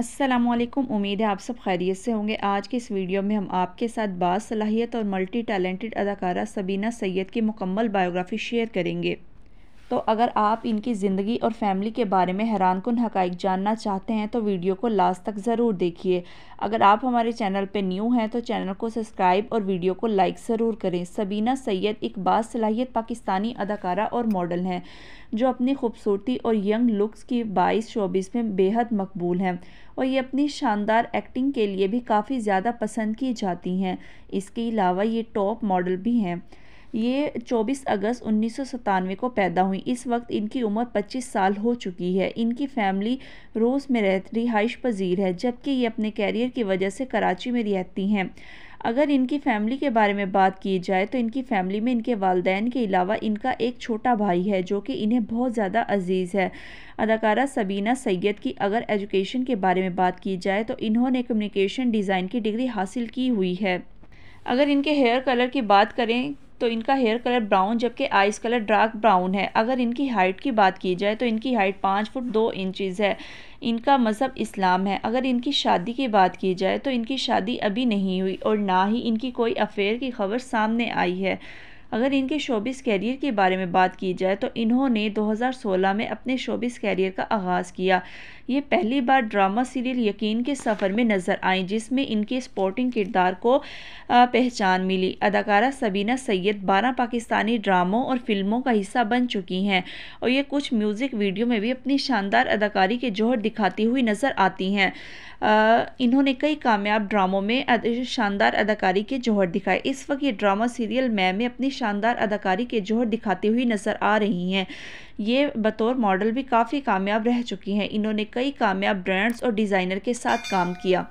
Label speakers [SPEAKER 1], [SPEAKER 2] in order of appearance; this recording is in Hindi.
[SPEAKER 1] असलम उम्मीद है आप सब खैरियत से होंगे आज की इस वीडियो में हम आपके साथ बास सलाहियत और मल्टी टैलेंटेड अदाकारा सबीना सैयद की मुकम्मल बायोग्राफी शेयर करेंगे तो अगर आप इनकी ज़िंदगी और फैमिली के बारे में हैरान कन हक़ जानना चाहते हैं तो वीडियो को लास्ट तक ज़रूर देखिए अगर आप हमारे चैनल पर न्यू हैं तो चैनल को सब्सक्राइब और वीडियो को लाइक ज़रूर करें सबीना सैयद एक बासलाहियत पाकिस्तानी अदाकारा और मॉडल हैं जो अपनी खूबसूरती और यंग लुक्स की बाईस चौबीस में बेहद मकबूल हैं और ये अपनी शानदार एक्टिंग के लिए भी काफ़ी ज़्यादा पसंद की जाती हैं इसके अलावा ये टॉप मॉडल भी हैं ये 24 अगस्त उन्नीस को पैदा हुई इस वक्त इनकी उम्र 25 साल हो चुकी है इनकी फैमिली रोज़ में रह रिहाइश पजीर है जबकि ये अपने कैरियर की वजह से कराची में रहती हैं अगर इनकी फैमिली के बारे में बात की जाए तो इनकी फैमिली में इनके वालदेन के अलावा इनका एक छोटा भाई है जो कि इन्हें बहुत ज़्यादा अजीज़ है अदाकारा सबीना सैयद की अगर एजुकेशन के बारे में बात की जाए तो इन्होंने कम्युनिकेशन डिज़ाइन की डिग्री हासिल की हुई है अगर इनके हेयर कलर की बात करें तो इनका हेयर कलर ब्राउन जबकि आइस कलर डार्क ब्राउन है अगर इनकी हाइट की बात की जाए तो इनकी हाइट पाँच फुट दो इंचज़ है इनका मज़हब इस्लाम है अगर इनकी शादी की बात की जाए तो इनकी शादी अभी नहीं हुई और ना ही इनकी कोई अफेयर की खबर सामने आई है अगर इनके शोबिस कैरियर के बारे में बात की जाए तो इन्होंने 2016 में अपने शोबिस कैरियर का आगाज़ किया ये पहली बार ड्रामा सीरियल यकीन के सफ़र में नज़र आई जिसमें इनके स्पोर्टिंग किरदार को पहचान मिली अदाकारा सबीना सैयद बारह पाकिस्तानी ड्रामों और फिल्मों का हिस्सा बन चुकी हैं और ये कुछ म्यूज़िक वीडियो में भी अपनी शानदार अदाकारी के जोहर दिखाती हुई नज़र आती हैं इन्होंने कई कामयाब ड्रामों में शानदार अदाकारी के जोहर दिखाए इस वक्त ये ड्रामा सीरियल मैं में अपनी शानदार अदाकारी के जोहर दिखाती हुई नज़र आ रही हैं ये बतौर मॉडल भी काफ़ी कामयाब रह चुकी हैं इन्होंने कई कामयाब ब्रांड्स और डिज़ाइनर के साथ काम किया